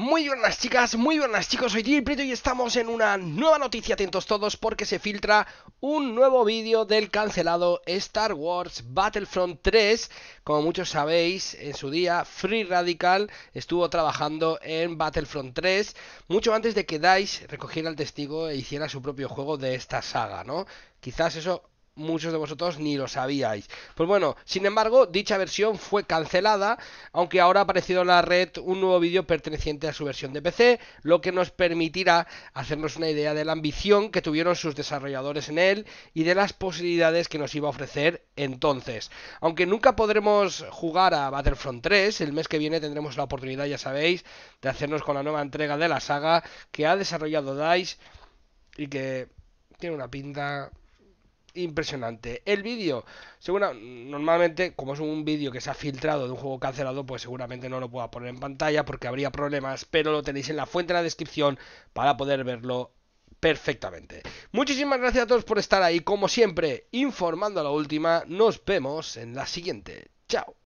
Muy buenas chicas, muy buenas chicos, soy Prieto y estamos en una nueva noticia, atentos todos, porque se filtra un nuevo vídeo del cancelado Star Wars Battlefront 3. Como muchos sabéis, en su día Free Radical estuvo trabajando en Battlefront 3 mucho antes de que DICE recogiera el testigo e hiciera su propio juego de esta saga, ¿no? Quizás eso muchos de vosotros ni lo sabíais. Pues bueno, sin embargo, dicha versión fue cancelada, aunque ahora ha aparecido en la red un nuevo vídeo perteneciente a su versión de PC, lo que nos permitirá hacernos una idea de la ambición que tuvieron sus desarrolladores en él y de las posibilidades que nos iba a ofrecer entonces. Aunque nunca podremos jugar a Battlefront 3, el mes que viene tendremos la oportunidad, ya sabéis, de hacernos con la nueva entrega de la saga que ha desarrollado DICE y que tiene una pinta impresionante. El vídeo, normalmente, como es un vídeo que se ha filtrado de un juego cancelado, pues seguramente no lo pueda poner en pantalla porque habría problemas, pero lo tenéis en la fuente en la descripción para poder verlo perfectamente. Muchísimas gracias a todos por estar ahí, como siempre, informando a la última. Nos vemos en la siguiente. Chao.